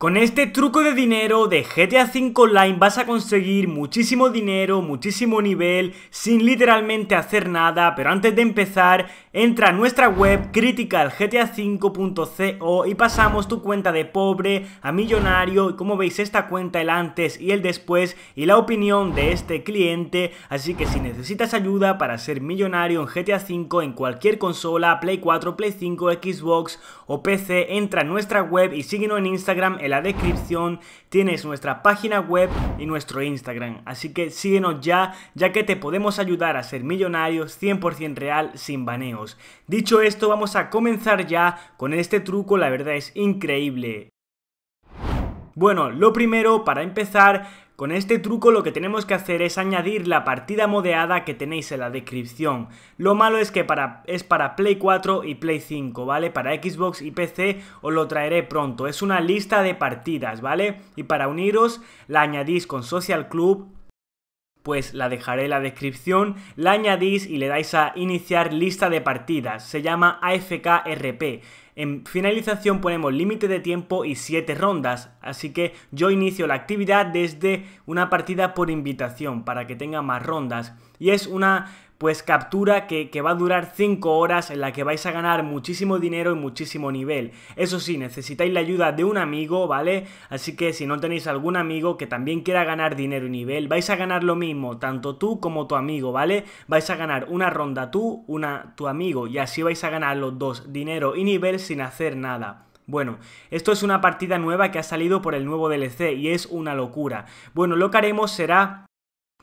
Con este truco de dinero de GTA 5 Online vas a conseguir muchísimo dinero, muchísimo nivel, sin literalmente hacer nada, pero antes de empezar, entra a nuestra web criticalgta5.co y pasamos tu cuenta de pobre a millonario, como veis esta cuenta el antes y el después y la opinión de este cliente, así que si necesitas ayuda para ser millonario en GTA V en cualquier consola, Play 4, Play 5, Xbox o PC, entra a nuestra web y síguenos en Instagram, la descripción tienes nuestra página web y nuestro Instagram. Así que síguenos ya, ya que te podemos ayudar a ser millonarios 100% real sin baneos. Dicho esto, vamos a comenzar ya con este truco, la verdad es increíble. Bueno, lo primero para empezar con este truco lo que tenemos que hacer es añadir la partida modeada que tenéis en la descripción. Lo malo es que para, es para Play 4 y Play 5, ¿vale? Para Xbox y PC os lo traeré pronto. Es una lista de partidas, ¿vale? Y para uniros la añadís con Social Club, pues la dejaré en la descripción, la añadís y le dais a iniciar lista de partidas, se llama AFKRP. En finalización ponemos límite de tiempo y 7 rondas, así que yo inicio la actividad desde una partida por invitación para que tenga más rondas. Y es una pues captura que, que va a durar 5 horas en la que vais a ganar muchísimo dinero y muchísimo nivel. Eso sí, necesitáis la ayuda de un amigo, ¿vale? Así que si no tenéis algún amigo que también quiera ganar dinero y nivel, vais a ganar lo mismo, tanto tú como tu amigo, ¿vale? Vais a ganar una ronda tú, una tu amigo, y así vais a ganar los dos, dinero y nivel sin hacer nada. Bueno, esto es una partida nueva que ha salido por el nuevo DLC y es una locura. Bueno, lo que haremos será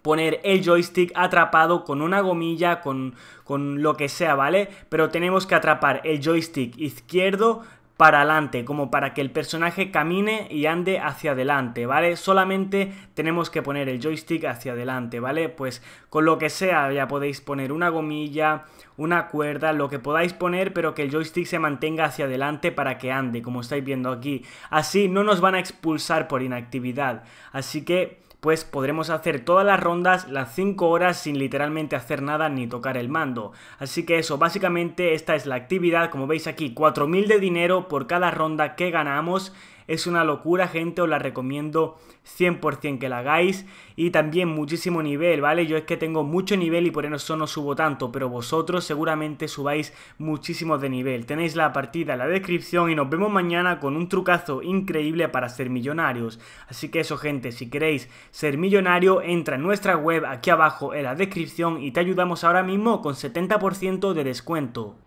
poner el joystick atrapado con una gomilla, con, con lo que sea, ¿vale? Pero tenemos que atrapar el joystick izquierdo, para adelante, como para que el personaje camine y ande hacia adelante, ¿vale? Solamente tenemos que poner el joystick hacia adelante, ¿vale? Pues con lo que sea, ya podéis poner una gomilla, una cuerda, lo que podáis poner, pero que el joystick se mantenga hacia adelante para que ande, como estáis viendo aquí. Así no nos van a expulsar por inactividad, así que pues podremos hacer todas las rondas las 5 horas sin literalmente hacer nada ni tocar el mando. Así que eso, básicamente esta es la actividad, como veis aquí, 4000 de dinero por cada ronda que ganamos es una locura, gente, os la recomiendo 100% que la hagáis. Y también muchísimo nivel, ¿vale? Yo es que tengo mucho nivel y por eso no subo tanto, pero vosotros seguramente subáis muchísimo de nivel. Tenéis la partida en la descripción y nos vemos mañana con un trucazo increíble para ser millonarios. Así que eso, gente, si queréis ser millonario, entra en nuestra web aquí abajo en la descripción y te ayudamos ahora mismo con 70% de descuento.